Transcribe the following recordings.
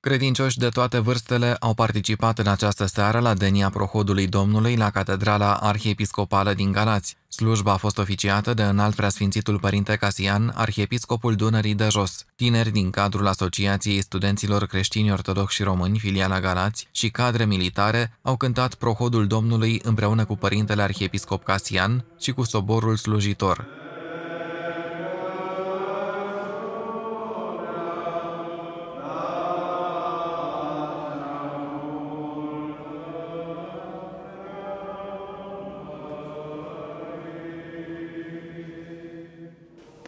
Credincioși de toate vârstele au participat în această seară la denia prohodului Domnului la Catedrala Arhiepiscopală din Galați. Slujba a fost oficiată de înalt preasfințitul părinte Casian, arhiepiscopul Dunării de Jos, tineri din cadrul Asociației Studenților Creștini Ortodoxi Români, filiala Galați, și cadre militare au cântat prohodul Domnului împreună cu părintele arhiepiscop Casian și cu soborul slujitor.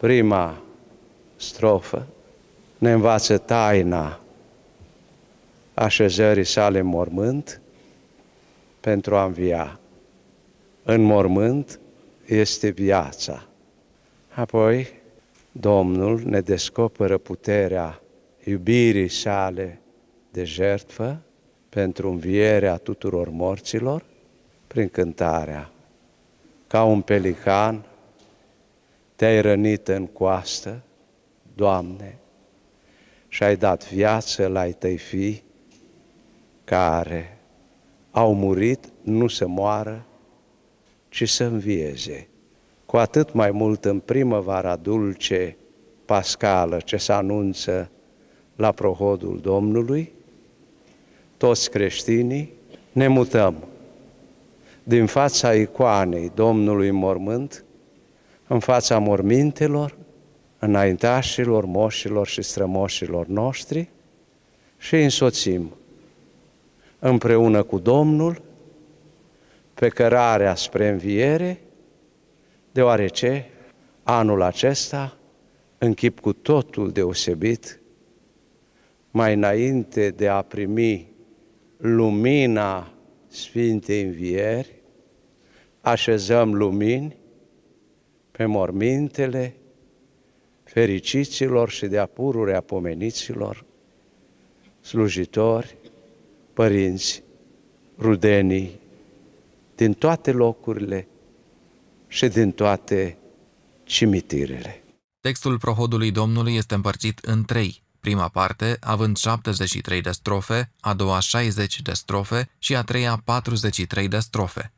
prima strofă ne învață taina așezării sale în mormânt pentru a învia. În mormânt este viața. Apoi, Domnul ne descoperă puterea iubirii sale de jertfă pentru învierea tuturor morților prin cântarea. Ca un pelican te-ai rănit în coastă, Doamne, și ai dat viață la ai tăi fii care au murit nu să moară, ci să învieze. Cu atât mai mult în primăvara dulce, pascală, ce se anunță la prohodul Domnului, toți creștinii ne mutăm din fața icoanei Domnului Mormânt, în fața mormintelor, înaintașilor, moșilor și strămoșilor noștri și însoțim împreună cu Domnul pe cărarea spre înviere, deoarece anul acesta, în chip cu totul deosebit, mai înainte de a primi lumina Sfintei Învieri, așezăm lumini pe mormintele fericiților și de-a pururea pomeniților, slujitori, părinți, rudenii, din toate locurile și din toate cimitirele. Textul prohodului Domnului este împărțit în trei, prima parte având 73 de strofe, a doua 60 de strofe și a treia 43 de strofe.